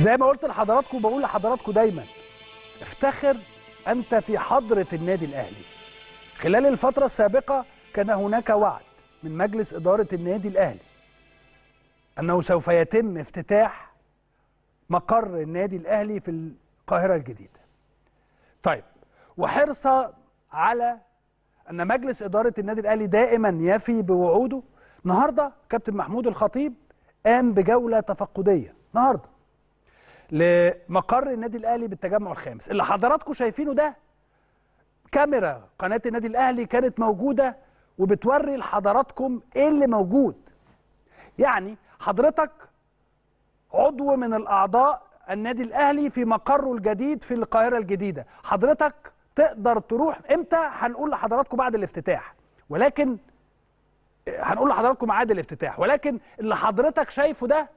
زي ما قلت لحضراتكم بقول لحضراتكم دايما افتخر انت في حضره النادي الاهلي خلال الفتره السابقه كان هناك وعد من مجلس اداره النادي الاهلي انه سوف يتم افتتاح مقر النادي الاهلي في القاهره الجديده طيب وحرصا على ان مجلس اداره النادي الاهلي دائما يفي بوعوده النهارده كابتن محمود الخطيب قام بجوله تفقديه النهارده لمقر النادي الاهلي بالتجمع الخامس اللي حضراتكم شايفينه ده كاميرا قناه النادي الاهلي كانت موجوده وبتوري لحضراتكم ايه اللي موجود يعني حضرتك عضو من الاعضاء النادي الاهلي في مقره الجديد في القاهره الجديده حضرتك تقدر تروح امتى هنقول لحضراتكم بعد الافتتاح ولكن هنقول لحضراتكم عاد الافتتاح ولكن اللي حضرتك شايفه ده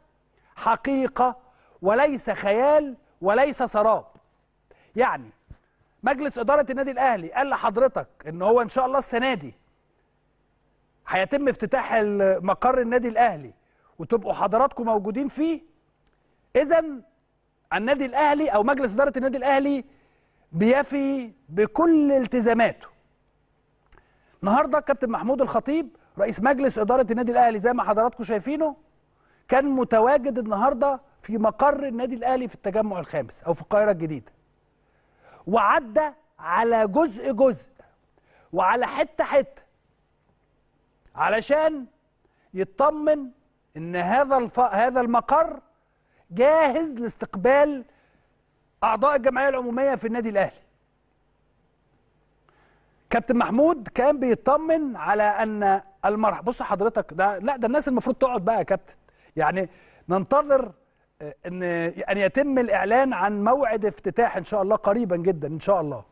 حقيقه وليس خيال وليس سراب يعني مجلس إدارة النادي الأهلي قال لحضرتك إن هو إن شاء الله السنة دي هيتم افتتاح مقر النادي الأهلي وتبقوا حضراتكم موجودين فيه إذا النادي الأهلي أو مجلس إدارة النادي الأهلي بيفي بكل التزاماته النهارده كابتن محمود الخطيب رئيس مجلس إدارة النادي الأهلي زي ما حضراتكم شايفينه كان متواجد النهارده في مقر النادي الاهلي في التجمع الخامس او في القاهره الجديده وعدى على جزء جزء وعلى حته حته علشان يطمن ان هذا الف... هذا المقر جاهز لاستقبال اعضاء الجمعيه العموميه في النادي الاهلي كابتن محمود كان بيطمن على ان المرح بص حضرتك ده لا ده الناس المفروض تقعد بقى يا كابتن يعني ننتظر ان ان يعني يتم الاعلان عن موعد افتتاح ان شاء الله قريبا جدا ان شاء الله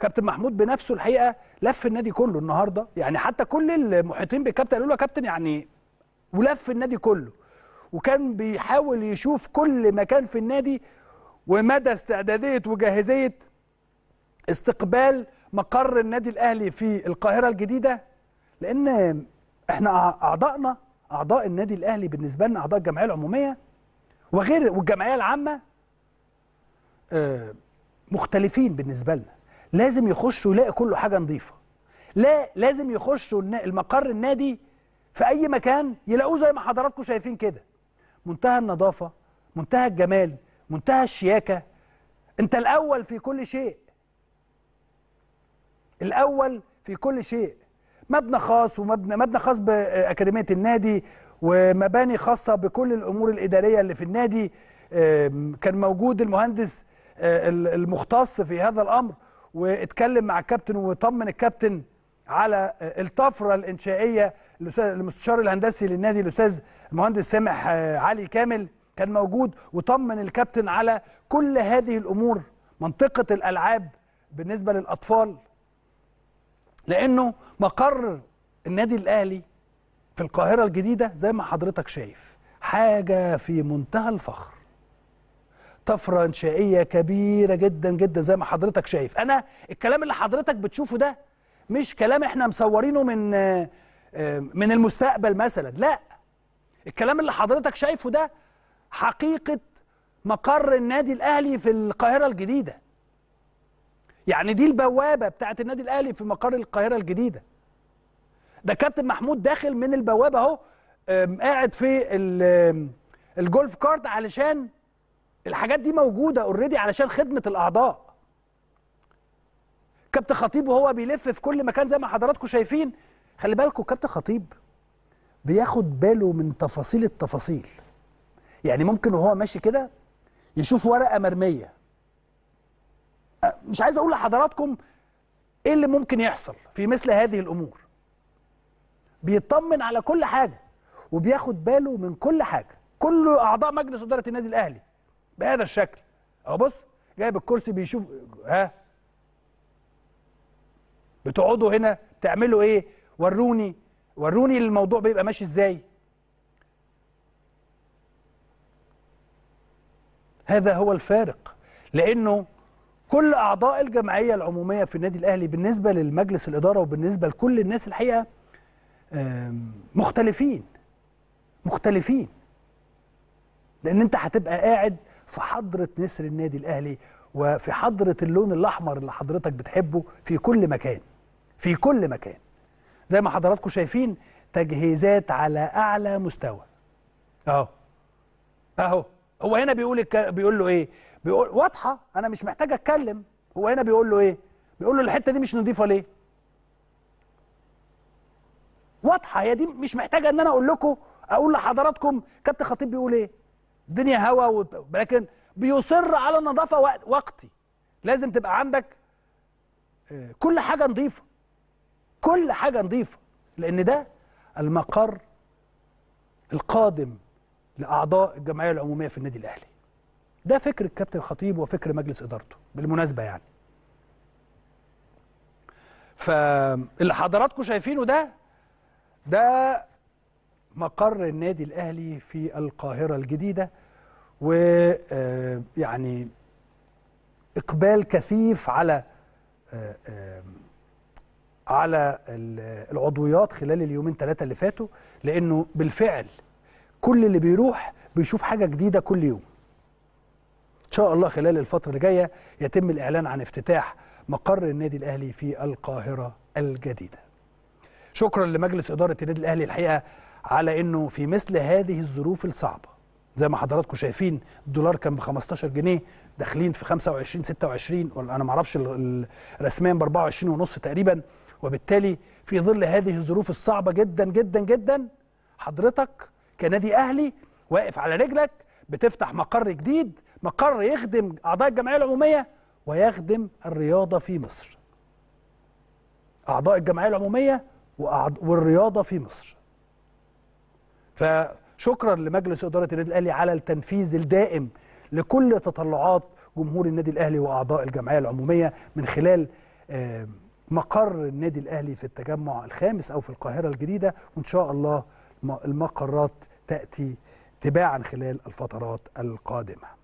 كابتن محمود بنفسه الحقيقه لف النادي كله النهارده يعني حتى كل المحيطين بالكابتن قالوا له يا كابتن يعني ولف النادي كله وكان بيحاول يشوف كل مكان في النادي ومدى استعداديه وجاهزيه استقبال مقر النادي الاهلي في القاهره الجديده لان احنا اعضائنا اعضاء النادي الاهلي بالنسبه لنا اعضاء الجمعيه العموميه وغير والجمعيه العامه آه، مختلفين بالنسبه لنا لازم يخشوا يلاقي كله حاجه نظيفه لا لازم يخشوا المقر النادي في اي مكان يلاقوه زي ما حضراتكم شايفين كده منتهى النظافه منتهى الجمال منتهى الشياكه انت الاول في كل شيء الاول في كل شيء مبنى خاص ومبنى مبنى خاص باكاديميه النادي ومباني خاصه بكل الامور الاداريه اللي في النادي كان موجود المهندس آه، المختص في هذا الامر واتكلم مع الكابتن وطمن الكابتن على آه، الطفره الانشائيه المستشار الهندسي للنادي الاستاذ المهندس سامح آه، علي كامل كان موجود وطمن الكابتن على كل هذه الامور منطقه الالعاب بالنسبه للاطفال لانه مقر النادي الاهلي في القاهره الجديده زي ما حضرتك شايف حاجه في منتهى الفخر طفره انشائيه كبيره جدا جدا زي ما حضرتك شايف انا الكلام اللي حضرتك بتشوفه ده مش كلام احنا مصورينه من من المستقبل مثلا لا الكلام اللي حضرتك شايفه ده حقيقه مقر النادي الاهلي في القاهره الجديده يعني دي البوابه بتاعه النادي الاهلي في مقر القاهره الجديده ده كابتن محمود داخل من البوابه اهو قاعد في الجولف كارت علشان الحاجات دي موجوده اوريدي علشان خدمه الاعضاء كابتن خطيب وهو بيلف في كل مكان زي ما حضراتكم شايفين خلي بالكم كابتن خطيب بياخد باله من تفاصيل التفاصيل يعني ممكن وهو ماشي كده يشوف ورقه مرميه مش عايز اقول لحضراتكم ايه اللي ممكن يحصل في مثل هذه الامور بيطمن على كل حاجه وبياخد باله من كل حاجه كل اعضاء مجلس اداره النادي الاهلي بهذا الشكل اهو بص جايب الكرسي بيشوف ها بتقعدوا هنا تعملوا ايه وروني وروني الموضوع بيبقى ماشي ازاي هذا هو الفارق لانه كل اعضاء الجمعيه العموميه في النادي الاهلي بالنسبه للمجلس الاداره وبالنسبه لكل الناس الحقيقه مختلفين مختلفين لان انت هتبقى قاعد في حضره نسر النادي الاهلي وفي حضره اللون الاحمر اللي حضرتك بتحبه في كل مكان في كل مكان زي ما حضراتكم شايفين تجهيزات على اعلى مستوى اهو اهو هو هنا بيقول الك... بيقول له ايه بيقول واضحه انا مش محتاج اتكلم هو هنا بيقول له ايه بيقول له الحته دي مش نظيفه ليه واضحه هي دي مش محتاجه ان انا اقول لكم اقول لحضراتكم كابتن خطيب بيقول ايه الدنيا هوا و... لكن بيصر على النظافه وقتي لازم تبقى عندك آه، كل حاجه نظيفه كل حاجه نظيفه لان ده المقر القادم لاعضاء الجمعيه العموميه في النادي الاهلي ده فكر الكابتن خطيب وفكر مجلس ادارته بالمناسبه يعني فاللي حضراتكم شايفينه ده ده مقر النادي الاهلي في القاهره الجديده و آه، يعني اقبال كثيف على آه، آه، على العضويات خلال اليومين ثلاثه اللي فاتوا لانه بالفعل كل اللي بيروح بيشوف حاجه جديده كل يوم ان شاء الله خلال الفتره اللي جايه يتم الاعلان عن افتتاح مقر النادي الاهلي في القاهره الجديده شكرا لمجلس اداره النادي الاهلي الحقيقه على انه في مثل هذه الظروف الصعبه زي ما حضراتكم شايفين الدولار كان ب 15 جنيه داخلين في 25 26 ولا انا ما اعرفش رسميا ب 24 ونص تقريبا وبالتالي في ظل هذه الظروف الصعبه جدا جدا جدا حضرتك كنادي اهلي واقف على رجلك بتفتح مقر جديد مقر يخدم اعضاء الجمعيه العموميه ويخدم الرياضه في مصر اعضاء الجمعيه العموميه والرياضه في مصر فشكرا لمجلس اداره النادي الاهلي على التنفيذ الدائم لكل تطلعات جمهور النادي الاهلي واعضاء الجمعيه العموميه من خلال آه، مقر النادي الاهلي في التجمع الخامس او في القاهره الجديده وان شاء الله المقرات تأتي تباعا خلال الفترات القادمة